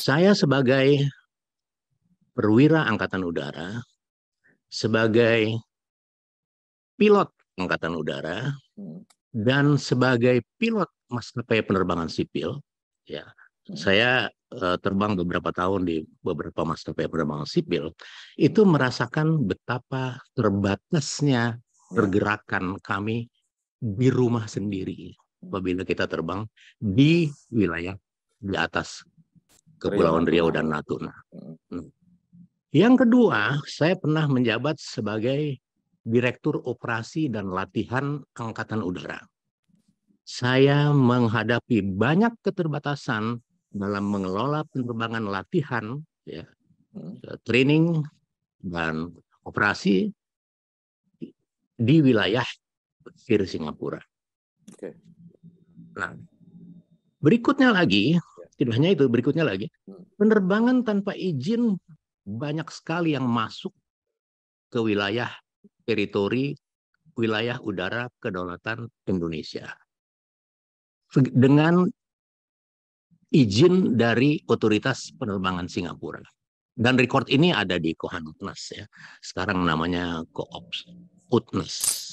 Saya sebagai perwira angkatan udara, sebagai pilot angkatan udara, dan sebagai pilot maskapai penerbangan sipil, ya hmm. saya eh, terbang beberapa tahun di beberapa maskapai penerbangan sipil, itu merasakan betapa terbatasnya ya. pergerakan kami di rumah sendiri hmm. apabila kita terbang di wilayah di atas Kepulauan Riau dan Natuna. Mm-hmm. Hmm. Yang kedua, saya pernah menjabat sebagai Direktur Operasi dan Latihan Angkatan Udara. Saya menghadapi banyak keterbatasan dalam mengelola penerbangan latihan, ya, mm-hmm. training, dan operasi di wilayah pesisir Singapura. Oke. Nah, berikutnya lagi tidak hanya itu, berikutnya lagi. Hmm. Penerbangan tanpa izin banyak sekali yang masuk ke wilayah teritori wilayah udara kedaulatan Indonesia. Dengan izin dari otoritas penerbangan Singapura. Dan record ini ada di Kohanutnas ya. Sekarang namanya Koops Utnas.